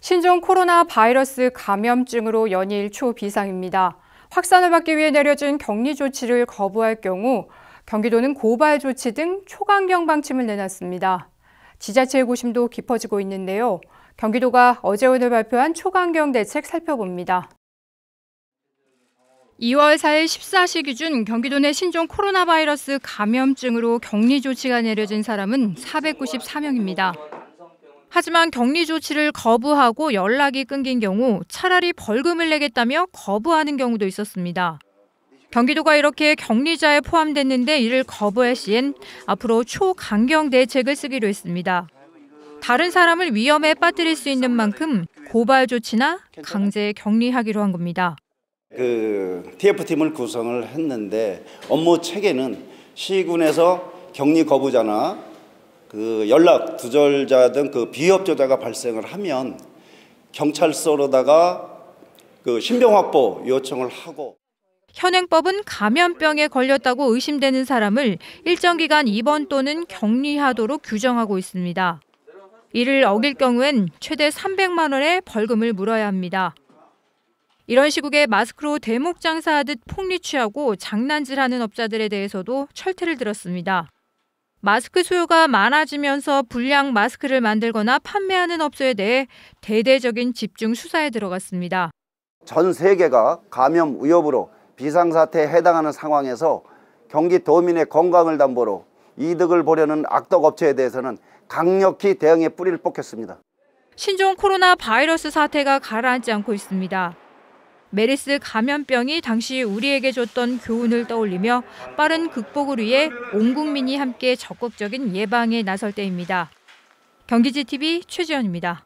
신종 코로나 바이러스 감염증으로 연일 초비상입니다. 확산을 막기 위해 내려진 격리 조치를 거부할 경우 경기도는 고발 조치 등 초강경 방침을 내놨습니다. 지자체의 고심도 깊어지고 있는데요. 경기도가 어제 오늘 발표한 초강경 대책 살펴봅니다. 2월 4일 14시 기준 경기도 내 신종 코로나 바이러스 감염증으로 격리 조치가 내려진 사람은 494명입니다. 하지만 격리 조치를 거부하고 연락이 끊긴 경우 차라리 벌금을 내겠다며 거부하는 경우도 있었습니다. 경기도가 이렇게 격리자에 포함됐는데 이를 거부할 시엔 앞으로 초강경 대책을 쓰기로 했습니다. 다른 사람을 위험에 빠뜨릴 수 있는 만큼 고발 조치나 강제 격리하기로 한 겁니다. 그 TF팀을 구성을 했는데 업무 체계는 시군에서 격리 거부자나 그 연락 두절자 등그 비협조자가 발생을 하면 경찰서로다가 그 신병 확보 요청을 하고 현행법은 감염병에 걸렸다고 의심되는 사람을 일정 기간 입원 또는 격리하도록 규정하고 있습니다. 이를 어길 경우엔 최대 300만 원의 벌금을 물어야 합니다. 이런 시국에 마스크로 대목 장사하듯 폭리 취하고 장난질하는 업자들에 대해서도 철퇴를 들었습니다. 마스크 수요가 많아지면서 불량 마스크를 만들거나 판매하는 업소에 대해 대대적인 집중 수사에 들어갔습니다. 전 세계가 감염 위협으로 비상사태에 해당하는 상황에서 경기 도민의 건강을 담보로 이득을 보려는 악덕 업체에 대해서는 강력히 대응의 뿌리를 뽑겠습니다. 신종 코로나 바이러스 사태가 가라앉지 않고 있습니다. 메르스 감염병이 당시 우리에게 줬던 교훈을 떠올리며 빠른 극복을 위해 온 국민이 함께 적극적인 예방에 나설 때입니다. 경기지 TV 최지연입니다.